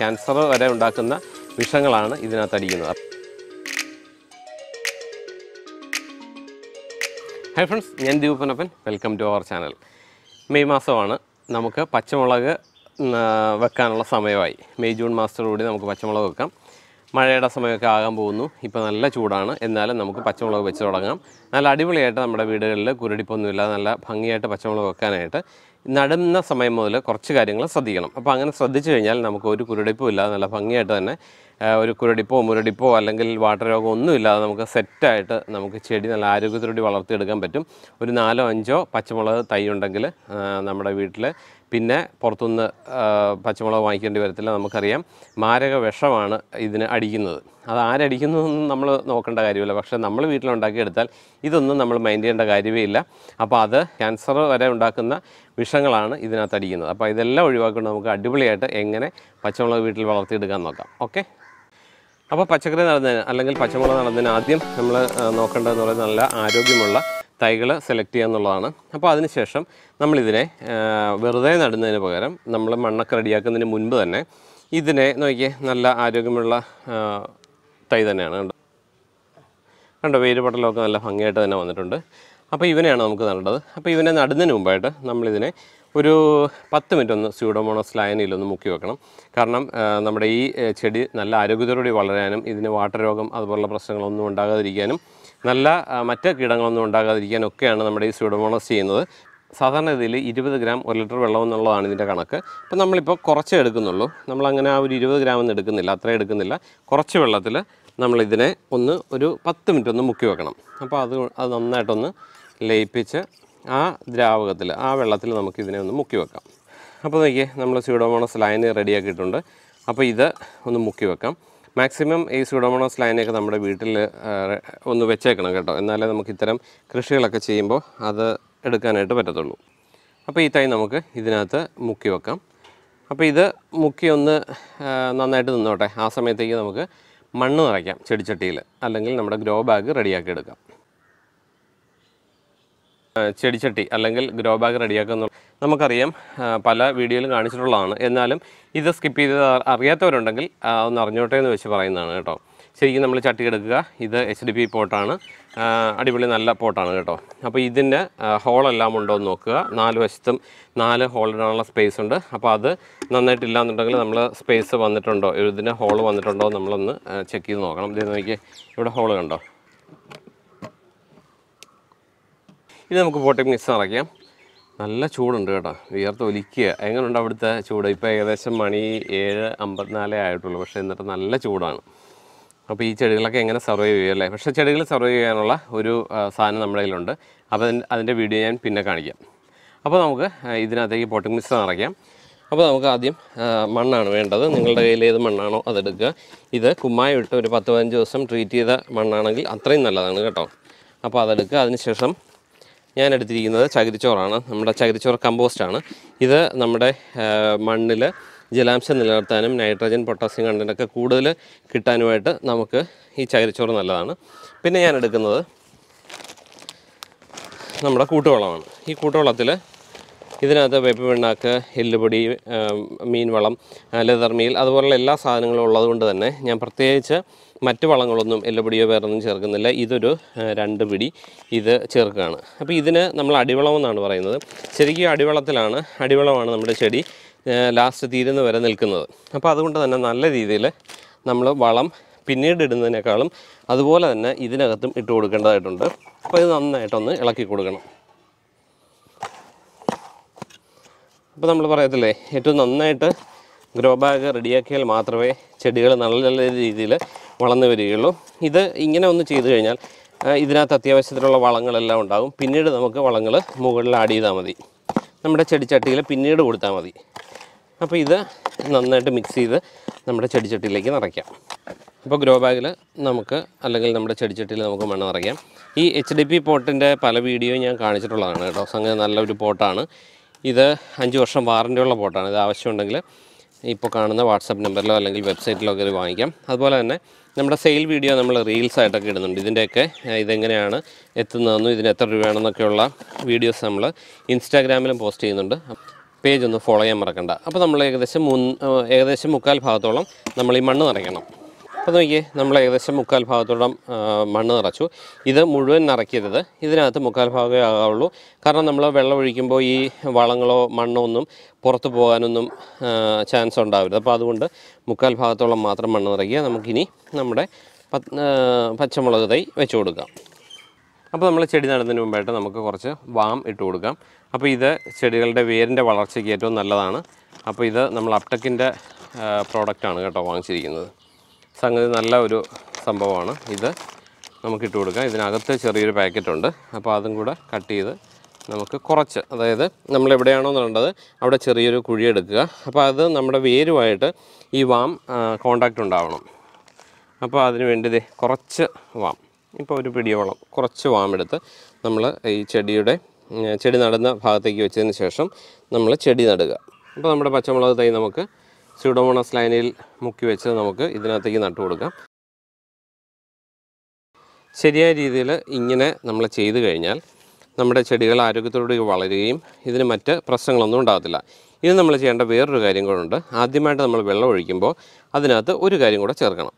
cancer വരെ ഉണ്ടാക്കുന്ന വിഷങ്ങളാണ് ഇതിനകത്ത് അടിക്കുന്നത് ഹൈ ഫ്രണ്ട്സ് ഞാൻ ദീപനപ്പൻ welcome to our channel May മാസമാണ് നമുക്ക് പച്ചമുളക് വെക്കാനുള്ള സമയമായി മെയ് ജൂൺ മാസത്തോടുകൂടി നമുക്ക് പച്ചമുളക് വെക്കാം മഴയുടെ സമയമൊക്കെ ആകാൻ പോകുന്നു ഇപ്പോൾ നല്ല ചൂടാണ് എന്നാലും നമുക്ക് പച്ചമുളക് വെച്ച് തുടങ്ങാം നല്ല അടിപൊളിയായിട്ട് നമ്മുടെ വീടുകളിൽ കുരടിപ്പൊന്നുമില്ലാതെ നല്ല ഭംഗിയായിട്ട് പച്ചമുളക് വെക്കാനായിട്ട് നടുന്ന സമയം മുതൽ കുറച്ച് കാര്യങ്ങൾ ശ്രദ്ധിക്കണം അപ്പോൾ അങ്ങനെ ശ്രദ്ധിച്ചു കഴിഞ്ഞാൽ നമുക്ക് ഒരു കുരടിപ്പോ ഇല്ലാതെ നല്ല ഭംഗിയായിട്ട് തന്നെ ഒരു കുരടിപ്പോ മുരടിപ്പോ അല്ലെങ്കിൽ വാട്ടരോഗം ഒന്നും ഇല്ലാതെ നമുക്ക് സെറ്റായിട്ട് നമുക്ക് ചെടി നല്ല ആരോഗ്യത്തോടെ വളർത്തിയെടുക്കാൻ പറ്റും ഒരു നാലോ അഞ്ചോ പച്ചമുളക് തൈ ഉണ്ടെങ്കിൽ നമ്മുടെ വീട്ടിൽ പിന്നെ പുറത്തുനിന്ന് പച്ചമുളക് വാങ്ങിക്കേണ്ടി വരത്തില്ല നമുക്കറിയാം മാരക വിഷമാണ് ഇതിന് അടിക്കുന്നത് അത് ആരടിക്കുന്നതെന്നും നമ്മൾ നോക്കേണ്ട കാര്യമില്ല പക്ഷേ നമ്മൾ വീട്ടിലുണ്ടാക്കിയെടുത്താൽ ഇതൊന്നും നമ്മൾ മൈൻഡ് ചെയ്യേണ്ട കാര്യമേ ഇല്ല അപ്പോൾ അത് ക്യാൻസർ വരെ ഉണ്ടാക്കുന്ന വിഷങ്ങളാണ് ഇതിനകത്ത് അടിക്കുന്നത് അപ്പോൾ ഇതെല്ലാം ഒഴിവാക്കിക്കൊണ്ട് നമുക്ക് അടിപൊളിയായിട്ട് എങ്ങനെ പച്ചമുളക് വീട്ടിൽ വളർത്തിയെടുക്കാൻ നോക്കാം ഓക്കെ അപ്പോൾ പച്ചക്കറി നടന്നതിന് അല്ലെങ്കിൽ പച്ചമുളക് നടന്നതിന് ആദ്യം നമ്മൾ നോക്കേണ്ടതെന്ന് പറയുന്നത് നല്ല ആരോഗ്യമുള്ള തൈകൾ സെലക്ട് ചെയ്യുക എന്നുള്ളതാണ് അപ്പോൾ അതിനുശേഷം നമ്മളിതിനെ വെറുതെ നടുന്നതിന് പകരം നമ്മൾ മണ്ണൊക്കെ റെഡിയാക്കുന്നതിന് മുൻപ് തന്നെ ഇതിനെ നോക്കിയേ നല്ല ആരോഗ്യമുള്ള തൈ തന്നെയാണ് കണ്ടോ കണ്ടോ വേര് നല്ല ഭംഗിയായിട്ട് തന്നെ വന്നിട്ടുണ്ട് അപ്പോൾ ഇവനെയാണ് നമുക്ക് നടേണ്ടത് അപ്പോൾ ഇവനെ നടുന്നതിന് മുമ്പായിട്ട് നമ്മളിതിനെ ഒരു പത്ത് മിനിറ്റ് ഒന്ന് സ്യൂഡോമോണോസ് ലായനിയിലൊന്ന് മുക്കി വെക്കണം കാരണം നമ്മുടെ ഈ ചെടി നല്ല ആരോഗ്യത്തോടുകൂടി വളരാനും ഇതിന് വാട്ടരോഗം അതുപോലുള്ള പ്രശ്നങ്ങളൊന്നും ഉണ്ടാകാതിരിക്കാനും നല്ല മറ്റ് കീടങ്ങളൊന്നും ഉണ്ടാകാതിരിക്കാനൊക്കെയാണ് നമ്മുടെ ഈ സ്യൂഡോമോണസ് ചെയ്യുന്നത് സാധാരണ ഇതിൽ ഇരുപത് ഗ്രാം ഒരു ലിറ്റർ വെള്ളം എന്നുള്ളതാണ് ഇതിൻ്റെ കണക്ക് അപ്പോൾ നമ്മളിപ്പോൾ കുറച്ചേ എടുക്കുന്നുള്ളൂ നമ്മളങ്ങനെ ആ ഒരു ഇരുപത് ഗ്രാം ഒന്നും എടുക്കുന്നില്ല അത്രയും എടുക്കുന്നില്ല കുറച്ച് വെള്ളത്തിൽ നമ്മളിതിനെ ഒന്ന് ഒരു പത്ത് മിനിറ്റ് ഒന്ന് മുക്കി വെക്കണം അപ്പോൾ അത് അത് നന്നായിട്ടൊന്ന് ലയിപ്പിച്ച് ആ ദ്രാവകത്തിൽ ആ വെള്ളത്തിൽ നമുക്കിതിനെ ഒന്ന് മുക്കി വെക്കാം അപ്പോൾ നോക്കിയേ നമ്മൾ സ്യൂഡോമോണസ് ലൈന് റെഡിയാക്കിയിട്ടുണ്ട് അപ്പോൾ ഇത് ഒന്ന് മുക്കി വെക്കാം മാക്സിമം ഈ സുഡോമോണോസ് ലൈനൊക്കെ നമ്മുടെ വീട്ടിൽ ഒന്ന് വെച്ചേക്കണം കേട്ടോ എന്നാലേ നമുക്ക് ഇത്തരം കൃഷികളൊക്കെ ചെയ്യുമ്പോൾ അത് എടുക്കാനായിട്ട് പറ്റത്തുള്ളൂ അപ്പോൾ ഈ തൈ നമുക്ക് ഇതിനകത്ത് മുക്കി വെക്കാം അപ്പോൾ ഇത് മുക്കി ഒന്ന് നന്നായിട്ട് നിന്നോട്ടെ ആ സമയത്തേക്ക് നമുക്ക് മണ്ണ് നിറയ്ക്കാം ചെടിച്ചട്ടിയിൽ അല്ലെങ്കിൽ നമ്മുടെ ഗ്രോ ബാഗ് റെഡിയാക്കി എടുക്കാം ചെടിച്ചട്ടി അല്ലെങ്കിൽ ഗ്രോ ബാഗ് റെഡിയാക്കുക നമുക്കറിയാം പല വീഡിയോയിൽ കാണിച്ചിട്ടുള്ളതാണ് എന്നാലും ഇത് സ്കിപ്പ് ചെയ്ത് അറിയാത്തവരുണ്ടെങ്കിൽ ഒന്ന് അറിഞ്ഞോട്ടെ എന്ന് വെച്ച് പറയുന്നതാണ് കേട്ടോ ശരിക്കും നമ്മൾ ചട്ടി എടുക്കുക ഇത് എച്ച് ഡി പി പോട്ടാണ് അടിപൊളി നല്ല പോട്ടാണ് കേട്ടോ അപ്പോൾ ഇതിൻ്റെ ഹോളെല്ലാം ഉണ്ടോ എന്ന് നോക്കുക നാല് വശത്തും നാല് ഹോളിടാനുള്ള സ്പേസ് ഉണ്ട് അപ്പോൾ അത് നന്നായിട്ടില്ല എന്നുണ്ടെങ്കിൽ നമ്മൾ സ്പേസ് വന്നിട്ടുണ്ടോ ഇതിൻ്റെ ഹോൾ വന്നിട്ടുണ്ടോ നമ്മളൊന്ന് ചെക്ക് ചെയ്ത് നോക്കണം ഇത് നോക്കി ഇവിടെ ഹോൾ കണ്ടോ ഇത് നമുക്ക് പോട്ടിംഗ് മിസ്സ് നിറയ്ക്കാം നല്ല ചൂടുണ്ട് കേട്ടോ വിയർത്ത് ഒലിക്കുക എങ്ങനെയുണ്ട് അവിടുത്തെ ചൂട് ഇപ്പോൾ ഏകദേശം മണി ഏഴ് അമ്പത്തിനാലേ ആയിട്ടുള്ളൂ പക്ഷേ എന്നിട്ട് നല്ല ചൂടാണ് അപ്പോൾ ഈ ചെടികളൊക്കെ എങ്ങനെ സർവൈവ് ചെയ്യുക അല്ലേ പക്ഷേ ചെടികൾ സർവൈവ് ചെയ്യാനുള്ള ഒരു സാധനം നമ്മുടെ കയ്യിലുണ്ട് അപ്പോൾ അതിൻ്റെ വീഡിയോ ഞാൻ പിന്നെ കാണിക്കാം അപ്പോൾ നമുക്ക് ഇതിനകത്തേക്ക് പോട്ടിംഗ് മിക്സ് നിറയ്ക്കാം അപ്പോൾ നമുക്ക് ആദ്യം മണ്ണാണ് വേണ്ടത് നിങ്ങളുടെ കയ്യിൽ ഏത് മണ്ണാണോ അതെടുക്കുക ഇത് കുമ്മായി ഇട്ട് ഒരു പത്ത് പതിനഞ്ച് ദിവസം ട്രീറ്റ് ചെയ്ത മണ്ണാണെങ്കിൽ അത്രയും നല്ലതാണ് കേട്ടോ അപ്പോൾ അതെടുക്കുക അതിനുശേഷം ഞാൻ എടുത്തിരിക്കുന്നത് ചകിരിച്ചോറാണ് നമ്മുടെ ചകിരിച്ചോറ് കമ്പോസ്റ്റാണ് ഇത് നമ്മുടെ മണ്ണിൽ ജലാംശം നിലനിർത്താനും നൈട്രജൻ പൊട്ടാസ്യം കണ്ടൻറ്റൊക്കെ കൂടുതൽ കിട്ടാനുമായിട്ട് നമുക്ക് ഈ ചകിരിച്ചോറ് നല്ലതാണ് പിന്നെ ഞാൻ എടുക്കുന്നത് നമ്മുടെ കൂട്ടുവെള്ളമാണ് ഈ കൂട്ടുവെള്ളത്തിൽ ഇതിനകത്ത് വേപ്പ് പിണ്ണാക്ക് എല്ലുപൊടി മീൻവളം ലെതർ മീൽ അതുപോലുള്ള എല്ലാ സാധനങ്ങളും ഉള്ളതുകൊണ്ട് തന്നെ ഞാൻ പ്രത്യേകിച്ച് മറ്റ് വളങ്ങളൊന്നും എല്ലുപൊടിയോ വേറൊന്നും ചേർക്കുന്നില്ല ഇതൊരു രണ്ട് പിടി ഇത് ചേർക്കുകയാണ് അപ്പോൾ ഇതിന് നമ്മൾ അടിവളം എന്നാണ് പറയുന്നത് ശരിക്കും അടിവളത്തിലാണ് അടിവളമാണ് നമ്മുടെ ചെടി ലാസ്റ്റ് തീരുന്ന വരെ നിൽക്കുന്നത് അപ്പോൾ അതുകൊണ്ട് തന്നെ നല്ല രീതിയിൽ നമ്മൾ വളം പിന്നീട് ഇടുന്നതിനേക്കാളും അതുപോലെ തന്നെ ഇതിനകത്തും ഇട്ട് കൊടുക്കേണ്ടതായിട്ടുണ്ട് അപ്പോൾ ഇത് നന്നായിട്ടൊന്ന് ഇളക്കി കൊടുക്കണം അപ്പോൾ നമ്മൾ പറയത്തില്ലേ ഏറ്റവും നന്നായിട്ട് ഗ്രോ ബാഗ് റെഡിയാക്കിയാൽ മാത്രമേ ചെടികൾ നല്ല നല്ല രീതിയിൽ വളർന്നു വരികയുള്ളൂ ഇത് ഇങ്ങനെ ഒന്ന് ചെയ്തു കഴിഞ്ഞാൽ ഇതിനകത്ത് അത്യാവശ്യത്തിലുള്ള വളങ്ങളെല്ലാം ഉണ്ടാകും പിന്നീട് നമുക്ക് വളങ്ങൾ മുകളിൽ ആഡ് ചെയ്താൽ മതി നമ്മുടെ ചെടിച്ചട്ടിയിൽ പിന്നീട് കൊടുത്താൽ മതി അപ്പോൾ ഇത് നന്നായിട്ട് മിക്സ് ചെയ്ത് നമ്മുടെ ചെടിച്ചട്ടിയിലേക്ക് നിറയ്ക്കാം ഇപ്പോൾ ഗ്രോ ബാഗിൽ നമുക്ക് അല്ലെങ്കിൽ നമ്മുടെ ചെടിച്ചട്ടിയിൽ നമുക്ക് മണ്ണ് നിറയ്ക്കാം ഈ എച്ച് ഡി പി പോട്ടിൻ്റെ പല വീഡിയോ ഞാൻ കാണിച്ചിട്ടുള്ളതാണ് കേട്ടോ സംഗതി നല്ലൊരു പോട്ടാണ് ഇത് അഞ്ച് വർഷം വാറൻറ്റിയുള്ള ബോട്ടാണ് ഇത് ആവശ്യമുണ്ടെങ്കിൽ ഇപ്പോൾ കാണുന്ന വാട്സപ്പ് നമ്പറിലോ അല്ലെങ്കിൽ വെബ്സൈറ്റിലോ കയറി വാങ്ങിക്കാം അതുപോലെ തന്നെ നമ്മുടെ സെയിൽ വീഡിയോ നമ്മൾ റീൽസ് ആയിട്ടൊക്കെ ഇടുന്നുണ്ട് ഇതിൻ്റെയൊക്കെ ഇതെങ്ങനെയാണ് എത്തുന്നതെന്നും ഇതിന് എത്ര രൂപയാണെന്നൊക്കെയുള്ള വീഡിയോസ് നമ്മൾ ഇൻസ്റ്റാഗ്രാമിലും പോസ്റ്റ് ചെയ്യുന്നുണ്ട് പേജ് ഒന്ന് ഫോളോ ചെയ്യാൻ മറക്കണ്ട അപ്പോൾ നമ്മൾ ഏകദേശം മുൻ ഏകദേശം മുക്കാൽ ഭാഗത്തോളം നമ്മൾ ഈ മണ്ണ് നിറയ്ക്കണം അപ്പോൾ നോക്കിയേ നമ്മൾ ഏകദേശം മുക്കാൽ ഭാഗത്തോളം മണ്ണ് നിറച്ചു ഇത് മുഴുവൻ നിറയ്ക്കരുത് ഇതിനകത്ത് മുക്കാൽ ഭാഗമേ ആകാവുള്ളൂ കാരണം നമ്മൾ വെള്ളം ഒഴിക്കുമ്പോൾ ഈ വളങ്ങളോ മണ്ണോ ഒന്നും പുറത്ത് പോകാനൊന്നും ചാൻസ് ഉണ്ടാവരുത് അപ്പോൾ അതുകൊണ്ട് മുക്കാൽ ഭാഗത്തോളം മാത്രം മണ്ണ് നിറയ്ക്കുക നമുക്കിനി നമ്മുടെ പച്ചമുളക് തൈ വെച്ചു കൊടുക്കാം അപ്പോൾ നമ്മൾ ചെടി നടുന്നതിന് മുമ്പായിട്ട് നമുക്ക് കുറച്ച് വാം ഇട്ട് കൊടുക്കാം അപ്പോൾ ഇത് ചെടികളുടെ വേരിൻ്റെ വളർച്ചയ്ക്ക് ഏറ്റവും നല്ലതാണ് അപ്പോൾ ഇത് നമ്മൾ അപ്ടെക്കിൻ്റെ പ്രോഡക്റ്റാണ് കേട്ടോ വാങ്ങിച്ചിരിക്കുന്നത് സംഗതി നല്ല ഒരു സംഭവമാണ് ഇത് നമുക്ക് ഇട്ട് കൊടുക്കാം ഇതിനകത്ത് ചെറിയൊരു പാക്കറ്റുണ്ട് അപ്പോൾ അതും കൂടെ കട്ട് ചെയ്ത് നമുക്ക് കുറച്ച് അതായത് നമ്മൾ എവിടെയാണോ എന്നുള്ളത് അവിടെ ചെറിയൊരു കുഴി എടുക്കുക അപ്പോൾ അത് നമ്മുടെ വേരുമായിട്ട് ഈ വാം കോണ്ടാക്റ്റ് ഉണ്ടാവണം അപ്പോൾ അതിന് വേണ്ടി കുറച്ച് വാം ഇപ്പോൾ ഒരു പിടിയോളം കുറച്ച് വാം എടുത്ത് നമ്മൾ ഈ ചെടിയുടെ ചെടി നടുന്ന ഭാഗത്തേക്ക് വെച്ചതിന് ശേഷം നമ്മൾ ചെടി നടുക അപ്പോൾ നമ്മുടെ പച്ചമുളക് തൈ നമുക്ക് സ്യൂഡോമോണസ് ലൈനിൽ മുക്കി വെച്ച് നമുക്ക് ഇതിനകത്തേക്ക് നട്ടു കൊടുക്കാം ശരിയായ രീതിയിൽ ഇങ്ങനെ നമ്മൾ ചെയ്തു കഴിഞ്ഞാൽ നമ്മുടെ ചെടികൾ ആരോഗ്യത്തോടുകൂടി വളരുകയും ഇതിന് മറ്റ് പ്രശ്നങ്ങളൊന്നും ഉണ്ടാകത്തില്ല ഇത് നമ്മൾ ചെയ്യേണ്ട വേറൊരു കാര്യം ഉണ്ട് ആദ്യമായിട്ട് നമ്മൾ വെള്ളം ഒഴിക്കുമ്പോൾ അതിനകത്ത് ഒരു കാര്യം കൂടെ ചേർക്കണം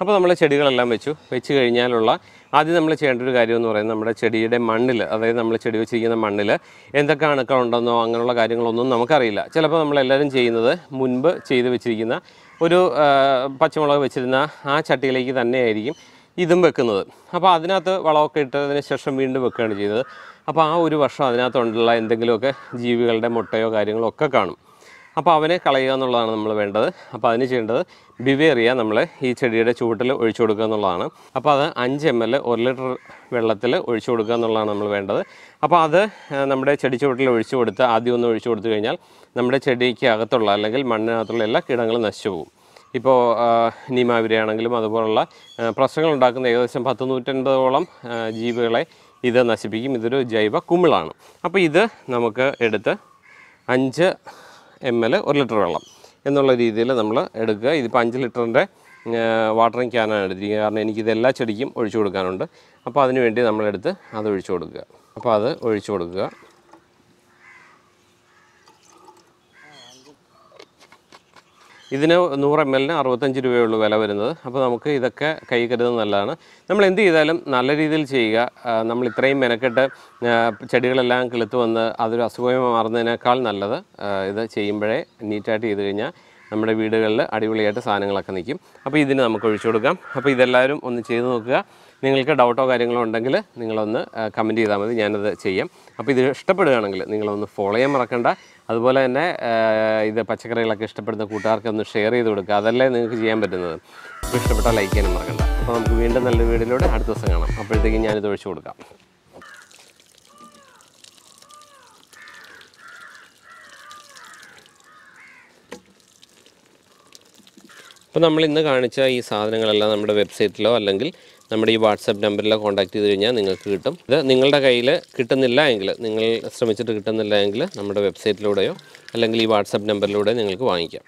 അപ്പോൾ നമ്മൾ ചെടികളെല്ലാം വെച്ചു വെച്ച് കഴിഞ്ഞാലുള്ള ആദ്യം നമ്മൾ ചെയ്യേണ്ട ഒരു കാര്യം എന്ന് പറയുന്നത് നമ്മുടെ ചെടിയുടെ മണ്ണിൽ അതായത് നമ്മൾ ചെടി വെച്ചിരിക്കുന്ന മണ്ണിൽ എന്തൊക്കെ അണുക്കളുണ്ടെന്നോ അങ്ങനെയുള്ള കാര്യങ്ങളൊന്നും നമുക്കറിയില്ല ചിലപ്പോൾ നമ്മളെല്ലാവരും ചെയ്യുന്നത് മുൻപ് ചെയ്ത് വെച്ചിരിക്കുന്ന ഒരു പച്ചമുളക് വെച്ചിരുന്ന ആ ചട്ടിയിലേക്ക് തന്നെയായിരിക്കും ഇതും വെക്കുന്നത് അപ്പോൾ അതിനകത്ത് വളമൊക്കെ ഇട്ടതിന് ശേഷം വീണ്ടും വെക്കുകയാണ് ചെയ്യുന്നത് അപ്പോൾ ആ ഒരു വർഷം അതിനകത്തുണ്ടുള്ള എന്തെങ്കിലുമൊക്കെ ജീവികളുടെ മുട്ടയോ കാര്യങ്ങളോ ഒക്കെ കാണും അപ്പോൾ അവനെ കളയുക എന്നുള്ളതാണ് നമ്മൾ വേണ്ടത് അപ്പോൾ അതിന് ചെയ്യേണ്ടത് ബിവേറിയ നമ്മൾ ഈ ചെടിയുടെ ചുവട്ടിൽ ഒഴിച്ചു കൊടുക്കുക എന്നുള്ളതാണ് അപ്പോൾ അത് അഞ്ച് എം എൽ ഒരു ലിറ്റർ വെള്ളത്തിൽ ഒഴിച്ചു കൊടുക്കുക എന്നുള്ളതാണ് നമ്മൾ വേണ്ടത് അപ്പോൾ അത് നമ്മുടെ ചെടി ചുവട്ടിൽ ഒഴിച്ചു കൊടുത്ത് ആദ്യം ഒന്ന് ഒഴിച്ചു കൊടുത്തു കഴിഞ്ഞാൽ നമ്മുടെ ചെടിക്ക് അകത്തുള്ള അല്ലെങ്കിൽ മണ്ണിനകത്തുള്ള എല്ലാ കീടങ്ങളും നശിച്ചു പോകും ഇപ്പോൾ നീമാവിരയാണെങ്കിലും അതുപോലുള്ള പ്രശ്നങ്ങൾ ഉണ്ടാക്കുന്ന ഏകദേശം പത്ത് നൂറ്റൻപതോളം ജീവികളെ ഇത് നശിപ്പിക്കും ഇതൊരു ജൈവ കുമിളാണ് അപ്പോൾ ഇത് നമുക്ക് എടുത്ത് അഞ്ച് എം എൽ ഒരു ലിറ്റർ വെള്ളം എന്നുള്ള രീതിയിൽ നമ്മൾ എടുക്കുക ഇതിപ്പോൾ അഞ്ച് ലിറ്ററിൻ്റെ വാട്ടറിങ് ക്യാനാണ് എടുത്തിരിക്കുന്നത് കാരണം എനിക്കിത് എല്ലാ ചെടിക്കും ഒഴിച്ചു കൊടുക്കാനുണ്ട് അപ്പോൾ അതിനുവേണ്ടി നമ്മളെടുത്ത് അത് ഒഴിച്ചു കൊടുക്കുക അപ്പോൾ അത് ഒഴിച്ചു കൊടുക്കുക ഇതിന് നൂറ് എം എല്ലിന് അറുപത്തഞ്ച് രൂപയുള്ളൂ വില വരുന്നത് അപ്പോൾ നമുക്ക് ഇതൊക്കെ കൈ കരുതുന്നത് നല്ലതാണ് നമ്മൾ എന്ത് ചെയ്താലും നല്ല രീതിയിൽ ചെയ്യുക നമ്മൾ ഇത്രയും മെനക്കെട്ട് ചെടികളെല്ലാം കിളുത്ത് വന്ന് അതൊരു അസുഖമായി മാറുന്നതിനേക്കാൾ നല്ലത് ഇത് ചെയ്യുമ്പോഴേ നീറ്റായിട്ട് ചെയ്ത് കഴിഞ്ഞാൽ നമ്മുടെ വീടുകളിൽ അടിപൊളിയായിട്ട് സാധനങ്ങളൊക്കെ നിൽക്കും അപ്പോൾ ഇതിന് നമുക്ക് ഒഴിച്ചു കൊടുക്കാം അപ്പോൾ ഇതെല്ലാവരും ഒന്ന് ചെയ്ത് നോക്കുക നിങ്ങൾക്ക് ഡൗട്ടോ കാര്യങ്ങളോ ഉണ്ടെങ്കിൽ നിങ്ങളൊന്ന് കമൻറ്റ് ചെയ്താൽ മതി ഞാനത് ചെയ്യാം അപ്പോൾ ഇത് ഇഷ്ടപ്പെടുകയാണെങ്കിൽ നിങ്ങളൊന്ന് ഫോളോ ചെയ്യാൻ മറക്കണ്ട അതുപോലെ തന്നെ ഇത് പച്ചക്കറികളൊക്കെ ഇഷ്ടപ്പെടുന്ന കൂട്ടുകാർക്ക് ഒന്ന് ഷെയർ ചെയ്ത് കൊടുക്കുക അതല്ലേ നിങ്ങൾക്ക് ചെയ്യാൻ പറ്റുന്നത് അപ്പോൾ ഇഷ്ടപ്പെട്ടാൽ ലൈക്ക് ചെയ്യാനും മറക്കണ്ട അപ്പോൾ നമുക്ക് വീണ്ടും നല്ല വീഡിയോയിലൂടെ അടുത്ത ദിവസം കാണാം അപ്പോഴത്തേക്കും ഞാനിത് ഒഴിച്ചു കൊടുക്കാം അപ്പോൾ നമ്മൾ ഇന്ന് കാണിച്ച ഈ സാധനങ്ങളെല്ലാം നമ്മുടെ വെബ്സൈറ്റിലോ അല്ലെങ്കിൽ നമ്മുടെ ഈ വാട്സപ്പ് നമ്പറിലോ കോൺടാക്ട് ചെയ്ത് കഴിഞ്ഞാൽ നിങ്ങൾക്ക് കിട്ടും ഇത് നിങ്ങളുടെ കയ്യിൽ കിട്ടുന്നില്ല എങ്കിൽ നിങ്ങൾ ശ്രമിച്ചിട്ട് കിട്ടുന്നില്ല എങ്കിൽ നമ്മുടെ വെബ്സൈറ്റിലൂടെയോ അല്ലെങ്കിൽ ഈ വാട്സപ്പ് നമ്പറിലൂടെ നിങ്ങൾക്ക് വാങ്ങിക്കാം